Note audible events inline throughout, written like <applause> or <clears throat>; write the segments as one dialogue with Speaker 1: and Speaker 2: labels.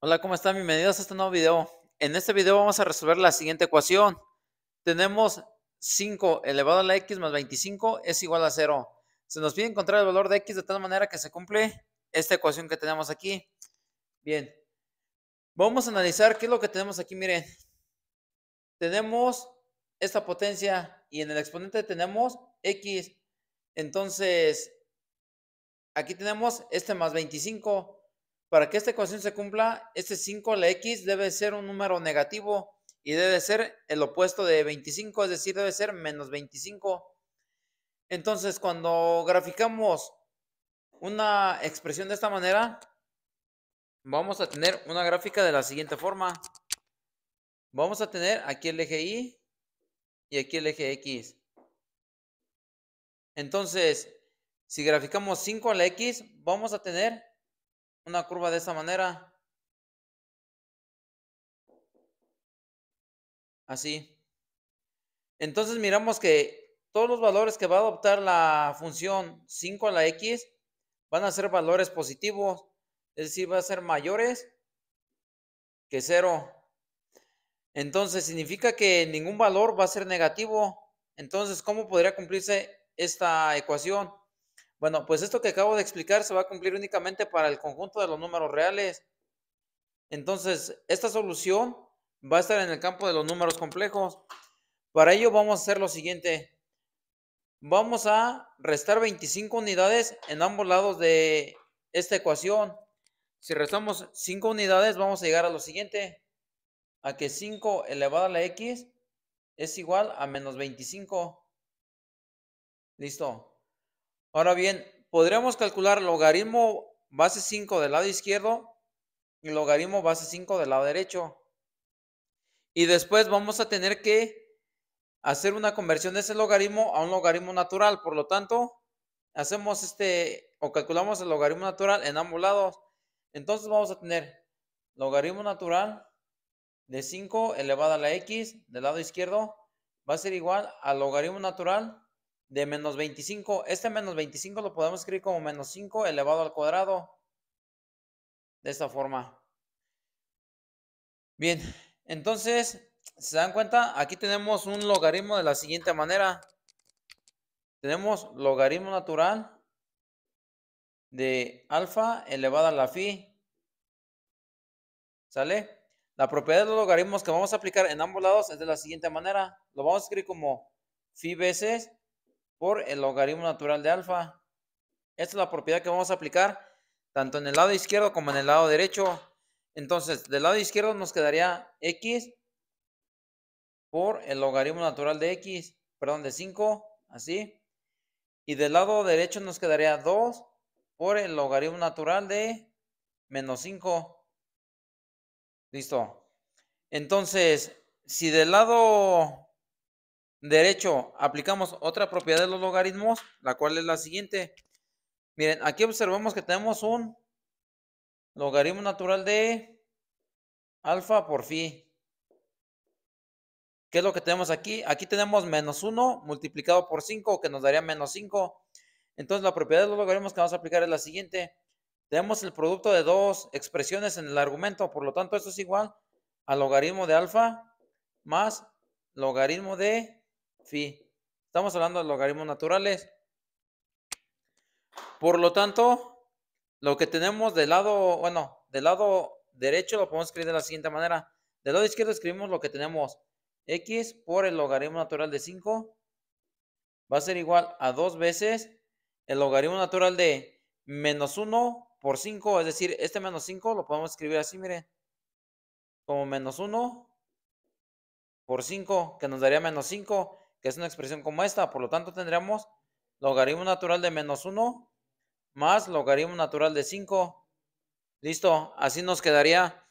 Speaker 1: Hola, ¿cómo están? Bienvenidos a este nuevo video. En este video vamos a resolver la siguiente ecuación. Tenemos 5 elevado a la x más 25 es igual a 0. Se nos pide encontrar el valor de x de tal manera que se cumple esta ecuación que tenemos aquí. Bien, vamos a analizar qué es lo que tenemos aquí. Miren, tenemos esta potencia y en el exponente tenemos x. Entonces, aquí tenemos este más 25 para que esta ecuación se cumpla, este 5, la x debe ser un número negativo y debe ser el opuesto de 25, es decir, debe ser menos 25. Entonces, cuando graficamos una expresión de esta manera, vamos a tener una gráfica de la siguiente forma. Vamos a tener aquí el eje Y y aquí el eje X. Entonces, si graficamos 5 a la X, vamos a tener una curva de esta manera. Así. Entonces miramos que todos los valores que va a adoptar la función 5 a la x van a ser valores positivos, es decir, va a ser mayores que 0. Entonces significa que ningún valor va a ser negativo. Entonces, ¿cómo podría cumplirse esta ecuación? Bueno, pues esto que acabo de explicar se va a cumplir únicamente para el conjunto de los números reales. Entonces, esta solución va a estar en el campo de los números complejos. Para ello vamos a hacer lo siguiente. Vamos a restar 25 unidades en ambos lados de esta ecuación. Si restamos 5 unidades, vamos a llegar a lo siguiente. A que 5 elevado a la x es igual a menos 25. Listo. Ahora bien, podríamos calcular logaritmo base 5 del lado izquierdo y logaritmo base 5 del lado derecho. Y después vamos a tener que hacer una conversión de ese logaritmo a un logaritmo natural. Por lo tanto, hacemos este o calculamos el logaritmo natural en ambos lados. Entonces vamos a tener logaritmo natural de 5 elevado a la x del lado izquierdo va a ser igual al logaritmo natural de menos 25. Este menos 25 lo podemos escribir como menos 5 elevado al cuadrado. De esta forma. Bien, entonces, se dan cuenta, aquí tenemos un logaritmo de la siguiente manera. Tenemos logaritmo natural de alfa elevada a la fi ¿Sale? La propiedad de los logaritmos que vamos a aplicar en ambos lados es de la siguiente manera. Lo vamos a escribir como fi veces por el logaritmo natural de alfa. Esta es la propiedad que vamos a aplicar tanto en el lado izquierdo como en el lado derecho. Entonces, del lado izquierdo nos quedaría x por el logaritmo natural de x, perdón, de 5, así. Y del lado derecho nos quedaría 2 por el logaritmo natural de menos 5. Listo. Entonces, si del lado Derecho, aplicamos otra propiedad de los logaritmos, la cual es la siguiente. Miren, aquí observamos que tenemos un logaritmo natural de alfa por phi. ¿Qué es lo que tenemos aquí? Aquí tenemos menos 1 multiplicado por 5, que nos daría menos 5. Entonces, la propiedad de los logaritmos que vamos a aplicar es la siguiente. Tenemos el producto de dos expresiones en el argumento, por lo tanto, esto es igual al logaritmo de alfa más logaritmo de Estamos hablando de logaritmos naturales. Por lo tanto, lo que tenemos del lado, bueno, del lado derecho lo podemos escribir de la siguiente manera. Del lado izquierdo escribimos lo que tenemos. X por el logaritmo natural de 5 va a ser igual a dos veces el logaritmo natural de menos 1 por 5. Es decir, este menos 5 lo podemos escribir así, mire, Como menos 1 por 5, que nos daría menos 5 que es una expresión como esta. Por lo tanto, tendríamos logaritmo natural de menos 1 más logaritmo natural de 5. Listo, así nos quedaría.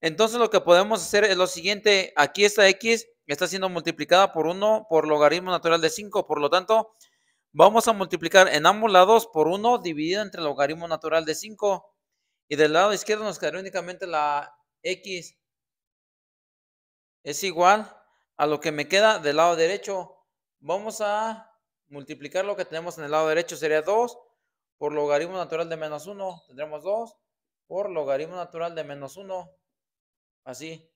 Speaker 1: Entonces lo que podemos hacer es lo siguiente. Aquí esta x está siendo multiplicada por 1 por logaritmo natural de 5. Por lo tanto, vamos a multiplicar en ambos lados por 1 dividido entre logaritmo natural de 5. Y del lado izquierdo nos quedaría únicamente la x. Es igual a lo que me queda del lado derecho. Vamos a multiplicar lo que tenemos en el lado derecho, sería 2 por logaritmo natural de menos 1, tendremos 2 por logaritmo natural de menos 1, así,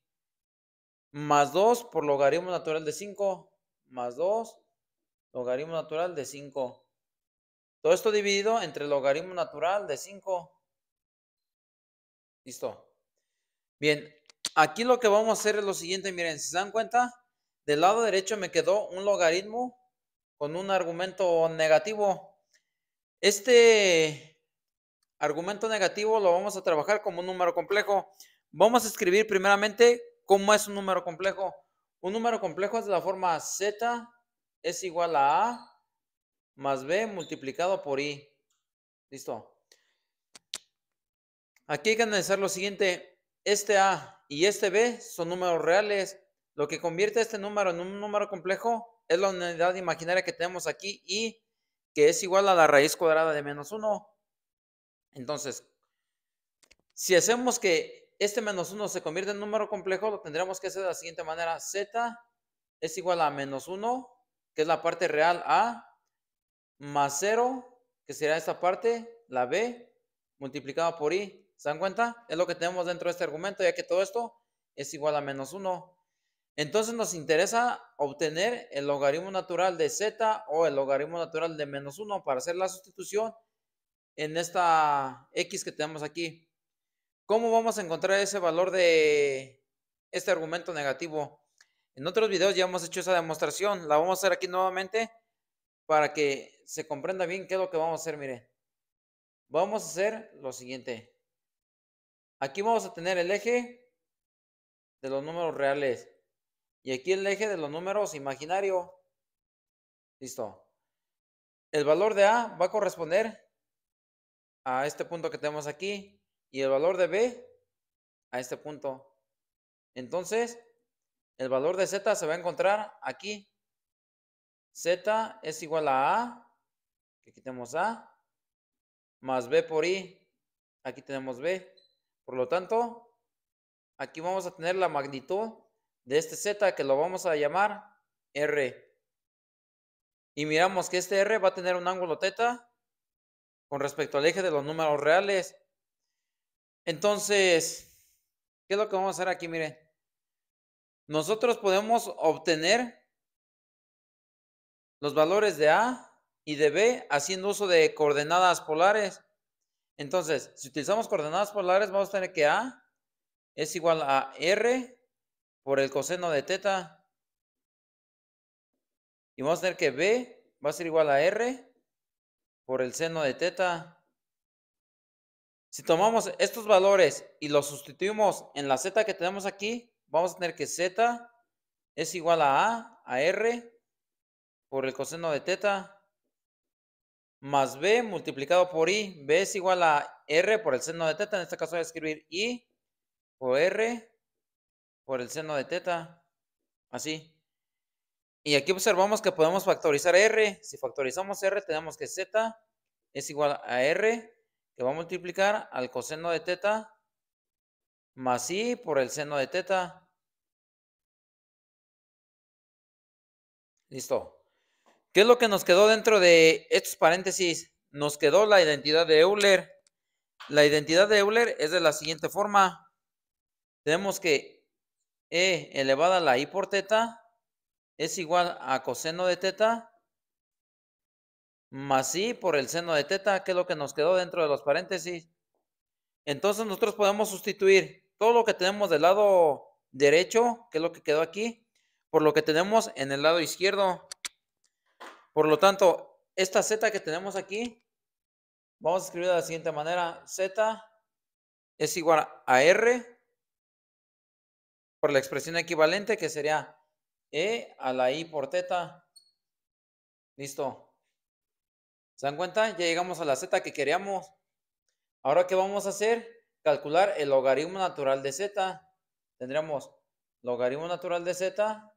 Speaker 1: más 2 por logaritmo natural de 5, más 2, logaritmo natural de 5. Todo esto dividido entre logaritmo natural de 5. Listo. Bien, aquí lo que vamos a hacer es lo siguiente, miren, si se dan cuenta, del lado derecho me quedó un logaritmo con un argumento negativo. Este argumento negativo lo vamos a trabajar como un número complejo. Vamos a escribir primeramente cómo es un número complejo. Un número complejo es de la forma z es igual a a más b multiplicado por i. Listo. Aquí hay que analizar lo siguiente. Este a y este b son números reales. Lo que convierte este número en un número complejo es la unidad imaginaria que tenemos aquí y que es igual a la raíz cuadrada de menos 1. Entonces, si hacemos que este menos 1 se convierta en número complejo, lo tendremos que hacer de la siguiente manera. Z es igual a menos 1, que es la parte real A, más 0, que será esta parte, la B, multiplicada por I. ¿Se dan cuenta? Es lo que tenemos dentro de este argumento, ya que todo esto es igual a menos 1. Entonces nos interesa obtener el logaritmo natural de z o el logaritmo natural de menos 1 para hacer la sustitución en esta x que tenemos aquí. ¿Cómo vamos a encontrar ese valor de este argumento negativo? En otros videos ya hemos hecho esa demostración. La vamos a hacer aquí nuevamente para que se comprenda bien qué es lo que vamos a hacer. Mire, vamos a hacer lo siguiente. Aquí vamos a tener el eje de los números reales. Y aquí el eje de los números imaginario. Listo. El valor de A va a corresponder a este punto que tenemos aquí y el valor de B a este punto. Entonces, el valor de Z se va a encontrar aquí. Z es igual a A, aquí tenemos A, más B por I, aquí tenemos B. Por lo tanto, aquí vamos a tener la magnitud de este Z que lo vamos a llamar R. Y miramos que este R va a tener un ángulo teta. con respecto al eje de los números reales. Entonces, ¿qué es lo que vamos a hacer aquí? Miren, nosotros podemos obtener los valores de A y de B haciendo uso de coordenadas polares. Entonces, si utilizamos coordenadas polares, vamos a tener que A es igual a R por el coseno de teta. Y vamos a tener que B va a ser igual a R por el seno de teta. Si tomamos estos valores y los sustituimos en la Z que tenemos aquí, vamos a tener que Z es igual a A, a R, por el coseno de teta, más B multiplicado por I. B es igual a R por el seno de teta, en este caso voy a escribir I por R por el seno de teta. Así. Y aquí observamos que podemos factorizar R. Si factorizamos R, tenemos que Z es igual a R, que va a multiplicar al coseno de teta más I por el seno de teta. Listo. ¿Qué es lo que nos quedó dentro de estos paréntesis? Nos quedó la identidad de Euler. La identidad de Euler es de la siguiente forma. Tenemos que e elevada a la I por teta es igual a coseno de teta más I por el seno de teta, que es lo que nos quedó dentro de los paréntesis. Entonces nosotros podemos sustituir todo lo que tenemos del lado derecho, que es lo que quedó aquí, por lo que tenemos en el lado izquierdo. Por lo tanto, esta z que tenemos aquí, vamos a escribir de la siguiente manera. z es igual a r por la expresión equivalente que sería E a la I por teta. Listo. ¿Se dan cuenta? Ya llegamos a la Z que queríamos. Ahora, ¿qué vamos a hacer? Calcular el logaritmo natural de Z. Tendríamos logaritmo natural de Z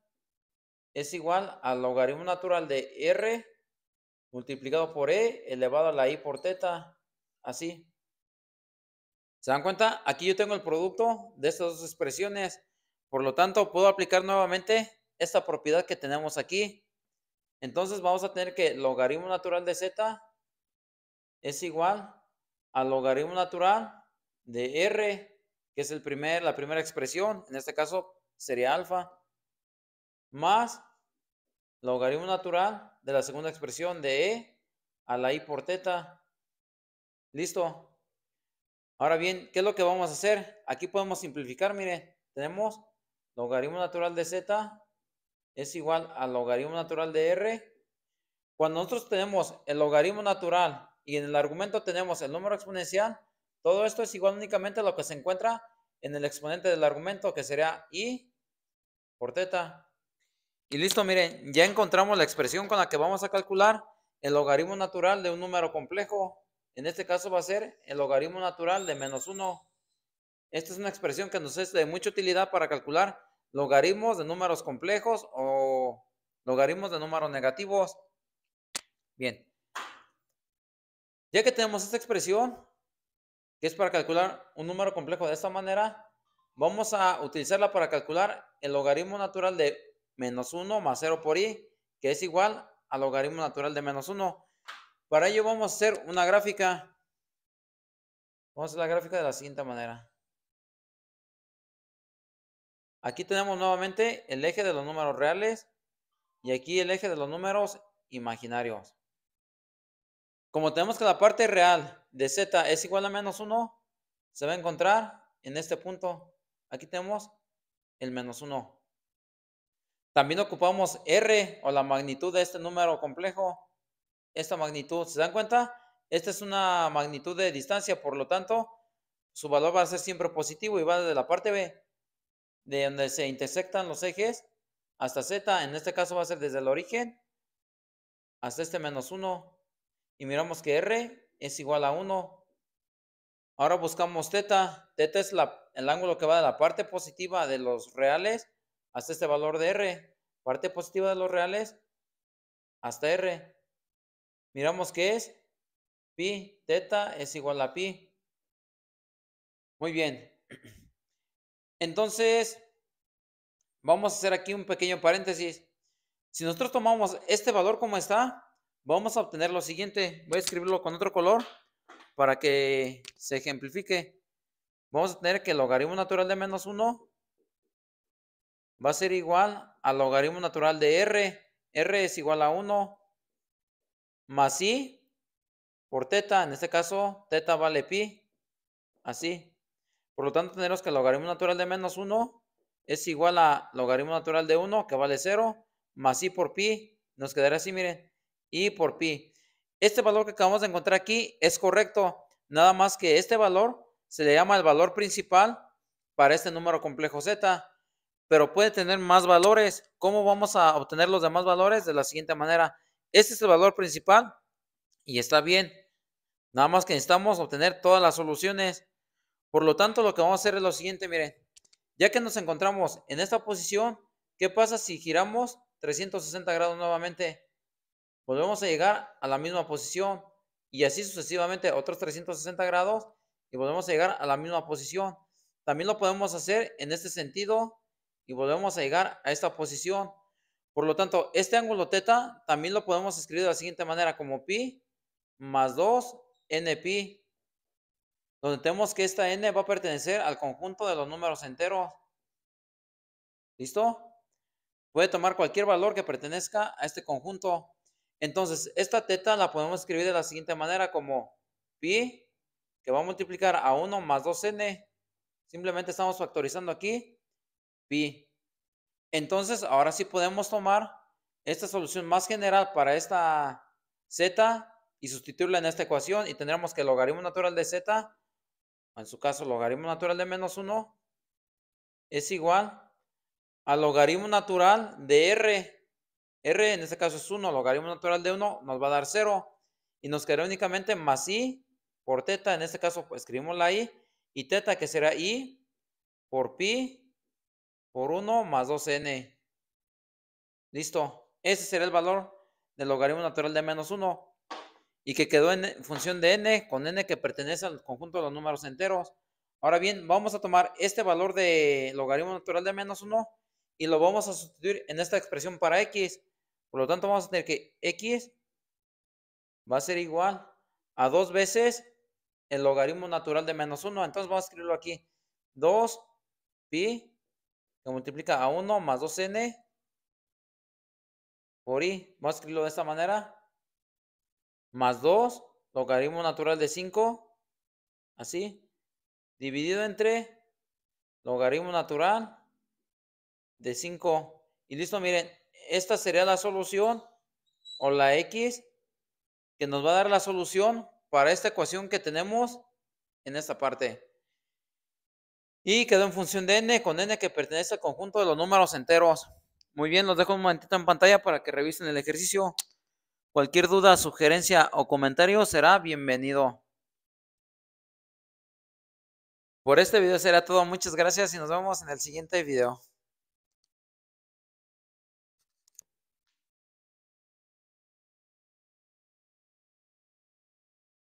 Speaker 1: es igual al logaritmo natural de R multiplicado por E elevado a la I por teta. Así. ¿Se dan cuenta? Aquí yo tengo el producto de estas dos expresiones. Por lo tanto, puedo aplicar nuevamente esta propiedad que tenemos aquí. Entonces vamos a tener que logaritmo natural de z es igual al logaritmo natural de r, que es el primer, la primera expresión, en este caso sería alfa, más logaritmo natural de la segunda expresión de e a la i por teta. ¿Listo? Ahora bien, ¿qué es lo que vamos a hacer? Aquí podemos simplificar, mire, tenemos Logaritmo natural de z es igual al logaritmo natural de r. Cuando nosotros tenemos el logaritmo natural y en el argumento tenemos el número exponencial, todo esto es igual únicamente a lo que se encuentra en el exponente del argumento, que sería i por teta. Y listo, miren, ya encontramos la expresión con la que vamos a calcular el logaritmo natural de un número complejo. En este caso va a ser el logaritmo natural de menos 1. Esta es una expresión que nos es de mucha utilidad para calcular logaritmos de números complejos o logaritmos de números negativos. Bien. Ya que tenemos esta expresión, que es para calcular un número complejo de esta manera, vamos a utilizarla para calcular el logaritmo natural de menos 1 más 0 por i, que es igual al logaritmo natural de menos 1. Para ello vamos a hacer una gráfica. Vamos a hacer la gráfica de la siguiente manera. Aquí tenemos nuevamente el eje de los números reales y aquí el eje de los números imaginarios. Como tenemos que la parte real de z es igual a menos 1, se va a encontrar en este punto. Aquí tenemos el menos 1. También ocupamos r o la magnitud de este número complejo. Esta magnitud, ¿se dan cuenta? Esta es una magnitud de distancia, por lo tanto, su valor va a ser siempre positivo y va desde la parte B de donde se intersectan los ejes hasta Z. En este caso va a ser desde el origen hasta este menos 1. Y miramos que R es igual a 1. Ahora buscamos teta teta es la, el ángulo que va de la parte positiva de los reales hasta este valor de R. Parte positiva de los reales hasta R. Miramos que es pi, teta es igual a pi. Muy bien. <clears throat> Entonces, vamos a hacer aquí un pequeño paréntesis. Si nosotros tomamos este valor como está, vamos a obtener lo siguiente. Voy a escribirlo con otro color para que se ejemplifique. Vamos a tener que el logaritmo natural de menos 1 va a ser igual al logaritmo natural de r. r es igual a 1 más i por teta. En este caso, teta vale pi. Así. Por lo tanto, tenemos que el logaritmo natural de menos 1 es igual a logaritmo natural de 1, que vale 0, más i por pi, nos quedará así, miren, i por pi. Este valor que acabamos de encontrar aquí es correcto, nada más que este valor se le llama el valor principal para este número complejo z, pero puede tener más valores. ¿Cómo vamos a obtener los demás valores? De la siguiente manera, este es el valor principal y está bien, nada más que necesitamos obtener todas las soluciones. Por lo tanto, lo que vamos a hacer es lo siguiente, miren, ya que nos encontramos en esta posición, ¿qué pasa si giramos 360 grados nuevamente? Volvemos a llegar a la misma posición y así sucesivamente otros 360 grados y volvemos a llegar a la misma posición. También lo podemos hacer en este sentido y volvemos a llegar a esta posición. Por lo tanto, este ángulo teta también lo podemos escribir de la siguiente manera como pi más 2 npi donde tenemos que esta n va a pertenecer al conjunto de los números enteros. ¿Listo? Puede tomar cualquier valor que pertenezca a este conjunto. Entonces, esta teta la podemos escribir de la siguiente manera como pi, que va a multiplicar a 1 más 2n. Simplemente estamos factorizando aquí pi. Entonces, ahora sí podemos tomar esta solución más general para esta z y sustituirla en esta ecuación y tendremos que el logaritmo natural de z en su caso logaritmo natural de menos 1, es igual al logaritmo natural de r. r en este caso es 1, logaritmo natural de 1 nos va a dar 0 y nos quedará únicamente más i por teta, en este caso pues, escribimos la i y teta que será i por pi por 1 más 2n. Listo, ese será el valor del logaritmo natural de menos 1 y que quedó en función de n, con n que pertenece al conjunto de los números enteros. Ahora bien, vamos a tomar este valor de logaritmo natural de menos 1 y lo vamos a sustituir en esta expresión para x. Por lo tanto, vamos a tener que x va a ser igual a dos veces el logaritmo natural de menos 1. Entonces vamos a escribirlo aquí. 2 pi que multiplica a 1 más 2n por i. Vamos a escribirlo de esta manera más 2, logaritmo natural de 5, así, dividido entre logaritmo natural de 5. Y listo, miren, esta sería la solución o la X que nos va a dar la solución para esta ecuación que tenemos en esta parte. Y quedó en función de n con n que pertenece al conjunto de los números enteros. Muy bien, los dejo un momentito en pantalla para que revisen el ejercicio. Cualquier duda, sugerencia o comentario será bienvenido. Por este video será todo. Muchas gracias y nos vemos en el siguiente video.